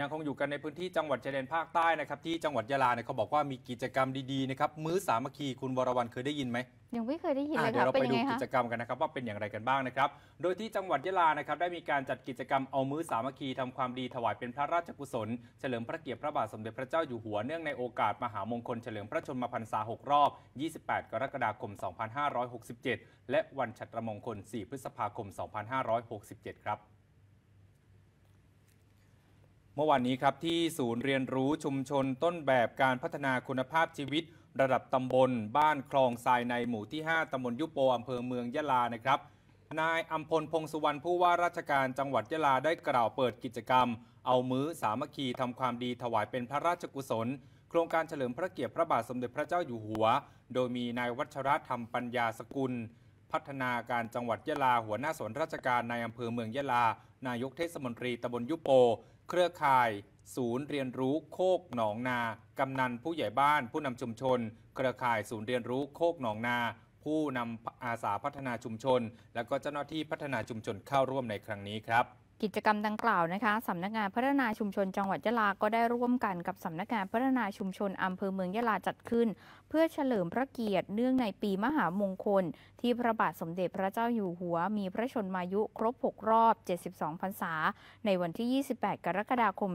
ยังคงอยู่กันในพื้นที่จังหวัดชายแดนภาคใต้นะครับที่จังหวัดยะลาเนี่ยเขาบอกว่ามีกิจกรรมดีๆนะครับมื้อสามัคคีคุณวรวรรณเคยได้ยินไหมยังไม่เคยได้ยินเลยค่ะเดี๋ยวเราไปดูกิจกรรมกันนะครับว่าเป็นอย่างไรกันบ้างนะครับโดยที่จังหวัดยะลานะครับได้มีการจัดกิจกรรมเอามื้อสามัคคีทำความดีถวายเป็นพระราชกุศลเฉลิมพระเกียรติพระบาทสมเด็จพระเจ้าอยู่หัวเนื่องในโอกาสมหามงคลเฉลิมพระชนมพรรษา6รอบ 28 กรกฎาคม 2567 และวันฉัตรมงคล 4 พฤษภาคม 2567 ครับมื่อวานนี้ครับ ที่ศูนย์เรียนรู้ชุมชนต้นแบบการพัฒนาคุณภาพชีวิตระดับตำบลบ้านคลองทรายในหมู่ที่ 5 ตำบลยุโปอำเภอเมืองยะลานะครับ นายอัมพลพงสุวรรณผู้ว่าราชการจังหวัดยะลาได้กล่าวเปิดกิจกรรม เอามื้อสามัคคีทำความดีถวายเป็นพระราชกุศล โครงการเฉลิมพระเกียรติพระบาทสมเด็จพระเจ้าอยู่หัว โดยมีนายวัชรธรรมปัญญาสกุล พัฒนาการจังหวัดยะลาหัวหน้าส่วนราชการในอำเภอเมืองยะลา นายกเทศมนตรีตำบลยุโปเครือข่ายศูนย์เรียนรู้โคกหนองนากำนันผู้ใหญ่บ้าน ผู้นำชุมชนเครือข่ายศูนย์เรียนรู้ โคกหนองนา ผู้นำอาสาพัฒนาชุมชน และก็เจ้าหน้าที่พัฒนาชุมชนเข้าร่วมในครั้งนี้ครับกิจกรรมดังกล่าวนะคะ สำนักงานพัฒนาชุมชนจังหวัดยะลาก็ได้ร่วมกันกับสำนักงานพัฒนาชุมชนอำเภอเมืองยะลาจัดขึ้น เพื่อเฉลิมพระเกียรติเนื่องในปีมหามงคล ที่พระบาทสมเด็จพระเจ้าอยู่หัว มีพระชนมายุครบ 6 รอบ 72 พรรษา ในวันที่ 28 กรกฎาคม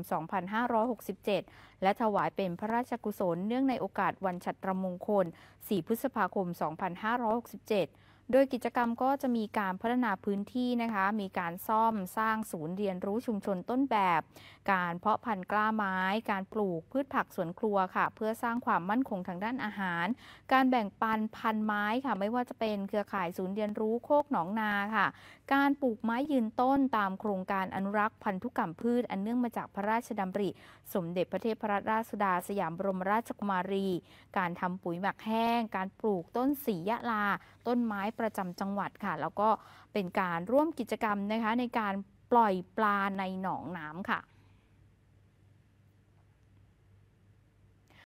2567 และถวายเป็นพระราชกุศลเนื่องในโอกาสวันฉัตรมงคล4พฤษภาคม2567โดยกิจกรรมก็จะมีการพัฒนาพื้นที่นะคะ มีการซ่อมสร้างศูนย์เรียนรู้ชุมชนต้นแบบ การเพาะพันธุ์กล้าไม้ การปลูกพืชผักสวนครัวค่ะ เพื่อสร้างความมั่นคงทางด้านอาหาร การแบ่งปันพันธุ์ไม้ค่ะไม่ว่าจะเป็นเครือข่ายศูนย์เรียนรู้โคกหนองนาค่ะ การปลูกไม้ยืนต้นตามโครงการอนุรักษ์พันธุกรรมพืช อันเนื่องมาจากพระราชดำริ สมเด็จพระเทพรัตนราชสุดาสยามบรมราชกุมารี การทำปุ๋ยหมักแห้ง การปลูกต้นสียะลาต้นไม้ประจำจังหวัดค่ะแล้วก็เป็นการร่วมกิจกรรมนะคะ ในการปล่อยปลาในหนองน้ำค่ะ